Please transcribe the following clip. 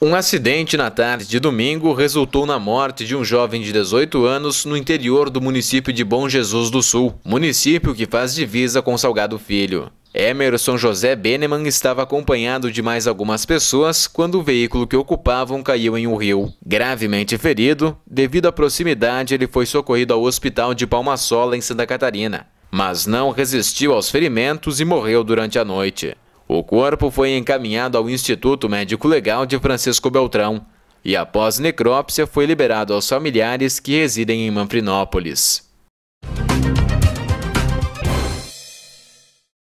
Um acidente na tarde de domingo resultou na morte de um jovem de 18 anos no interior do município de Bom Jesus do Sul, município que faz divisa com Salgado Filho. Emerson José Beneman estava acompanhado de mais algumas pessoas quando o veículo que ocupavam caiu em um rio. Gravemente ferido, devido à proximidade, ele foi socorrido ao Hospital de Palmasola, em Santa Catarina mas não resistiu aos ferimentos e morreu durante a noite. O corpo foi encaminhado ao Instituto Médico Legal de Francisco Beltrão e, após necrópsia, foi liberado aos familiares que residem em Manfrinópolis.